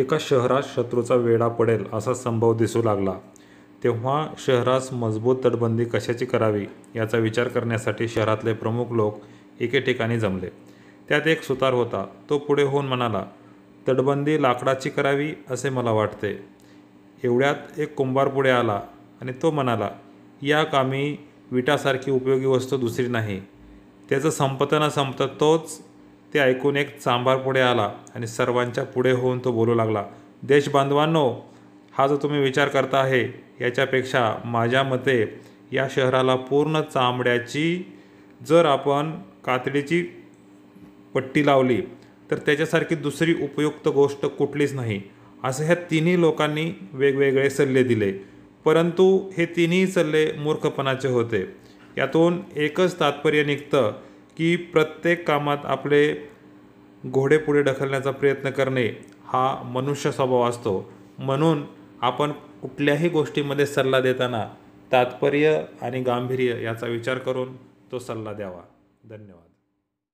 एका शहरात शत्रूचा वेढा पडेल असा संभव दिसू लागला तेव्हा शहरास मजबूत तटबंदी कशाची करावी याचा विचार करण्यासाठी शहरातले प्रमुख लोक एके ठिकाणी जमले त्यात एक सुतार होता तो पुढे होऊन म्हणाला तटबंदी लाकडाची करावी असे मला वाटते एवढ्यात एक कुंभार पुढे आला आणि तो म्हणाला या कामी विटासारखी उपयोगी वस्तू दुसरी नाही त्याचं संपत ना संपतं तोच ते ऐकून एक चांभार पुढे आला आणि सर्वांच्या पुढे होऊन तो बोलू लागला देशबांधवांनो हा जो तुम्ही विचार करता आहे याच्यापेक्षा माझ्या मते या शहराला पूर्ण चांबड्याची जर आपण कातडीची पट्टी लावली तर त्याच्यासारखी दुसरी उपयुक्त गोष्ट कुठलीच नाही असं ह्या तिन्ही लोकांनी वेगवेगळे सल्ले दिले परंतु हे तिन्ही सल्ले मूर्खपणाचे होते यातून एकच तात्पर्य निघतं की प्रत्येक कामात आपले घोडे पुढे ढकलण्याचा प्रयत्न करणे हा मनुष्य स्वभाव असतो म्हणून आपण कुठल्याही गोष्टीमध्ये सल्ला देताना तात्पर्य आणि गांभीर्य याचा विचार करून तो सल्ला द्यावा धन्यवाद